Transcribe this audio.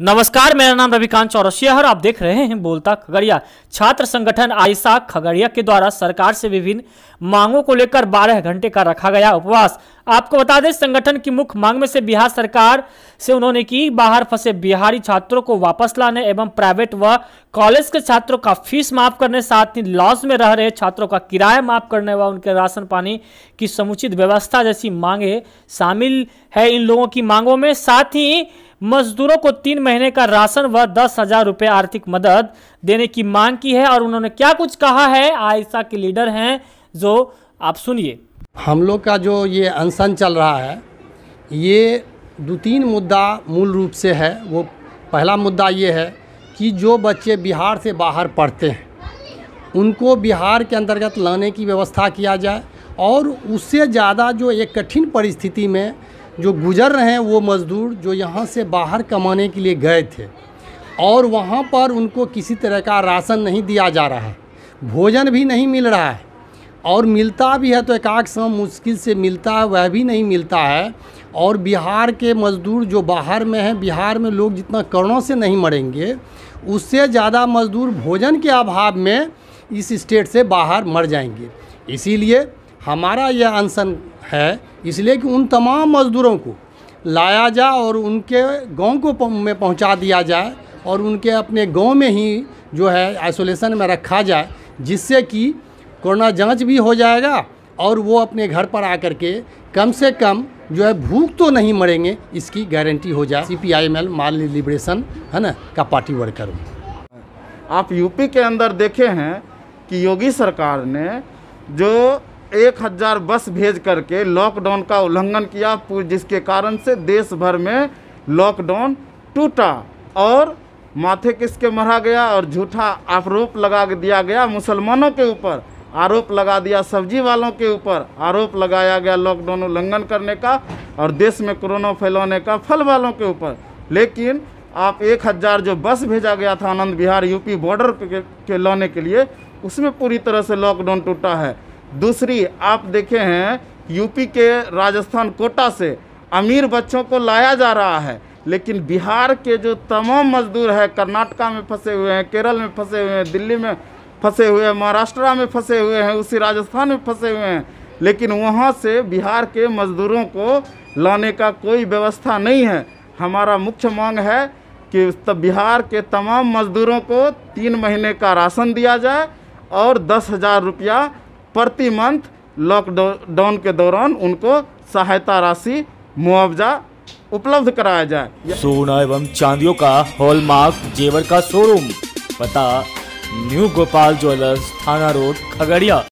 नमस्कार मेरा नाम रविकांत चौरसिया है और आप देख रहे हैं बोलता खगड़िया छात्र संगठन आयसा खगड़िया के द्वारा सरकार से विभिन्न मांगों को लेकर 12 घंटे का रखा गया उपवास आपको बता दें संगठन की मुख्य मांग में से बिहार सरकार से उन्होंने की बाहर फंसे बिहारी छात्रों को वापस लाने एवं प्राइवेट व कॉलेज के छात्रों का फीस माफ करने साथ ही लॉज में रह रहे छात्रों का किराया माफ करने व उनके राशन पानी की समुचित व्यवस्था जैसी मांगे शामिल है इन लोगों की मांगों में साथ ही मजदूरों को तीन महीने का राशन व दस हजार रुपये आर्थिक मदद देने की मांग की है और उन्होंने क्या कुछ कहा है आयसा के लीडर हैं जो आप सुनिए हम लोग का जो ये अनशन चल रहा है ये दो तीन मुद्दा मूल रूप से है वो पहला मुद्दा ये है कि जो बच्चे बिहार से बाहर पढ़ते हैं उनको बिहार के अंतर्गत लाने की व्यवस्था किया जाए और उससे ज़्यादा जो एक कठिन परिस्थिति में जो गुज़र रहे हैं वो मज़दूर जो यहाँ से बाहर कमाने के लिए गए थे और वहाँ पर उनको किसी तरह का राशन नहीं दिया जा रहा है भोजन भी नहीं मिल रहा है और मिलता भी है तो एकाक सम मुश्किल से मिलता है वह भी नहीं मिलता है और बिहार के मज़दूर जो बाहर में हैं बिहार में लोग जितना करोड़ों से नहीं मरेंगे उससे ज़्यादा मज़दूर भोजन के अभाव में इस स्टेट से बाहर मर जाएंगे इसीलिए हमारा यह अनशन है इसलिए कि उन तमाम मज़दूरों को लाया जाए और उनके गांव को में पहुंचा दिया जाए और उनके अपने गांव में ही जो है आइसोलेशन में रखा जाए जिससे कि कोरोना जांच भी हो जाएगा और वो अपने घर पर आकर के कम से कम जो है भूख तो नहीं मरेंगे इसकी गारंटी हो जाए C P I M L माल लिबरेशन है ना का पार्टी वर्कर आप यूपी के अंदर देखे हैं कि योगी सरकार ने जो एक हज़ार बस भेज करके लॉकडाउन का उल्लंघन किया जिसके कारण से देश भर में लॉकडाउन टूटा और माथे किसके मरा गया और झूठा आरोप लगा दिया गया मुसलमानों के ऊपर आरोप लगा दिया सब्जी वालों के ऊपर आरोप लगाया गया लॉकडाउन उल्लंघन करने का और देश में कोरोना फैलाने का फल वालों के ऊपर लेकिन आप एक हज़ार जो बस भेजा गया था आनंद बिहार यूपी बॉर्डर के, के लाने के लिए उसमें पूरी तरह से लॉकडाउन टूटा है दूसरी आप देखे हैं यूपी के राजस्थान कोटा से अमीर बच्चों को लाया जा रहा है लेकिन बिहार के जो तमाम मजदूर है कर्नाटका में फंसे हुए हैं केरल में फंसे हुए हैं दिल्ली में फंसे हुए हैं महाराष्ट्र में फंसे हुए हैं उसी राजस्थान में फंसे हुए हैं लेकिन वहाँ से बिहार के मजदूरों को लाने का कोई व्यवस्था नहीं है हमारा मुख्य मांग है कि बिहार के तमाम मजदूरों को तीन महीने का राशन दिया जाए और दस हज़ार रुपया प्रति मंथ लॉकडाउन के दौरान उनको सहायता राशि मुआवजा उपलब्ध कराया जाए सोना एवं चांदियों का हॉलमार्क जेवर का शोरूम पता न्यू गोपाल ज्वेलर्स थाना रोड खगड़िया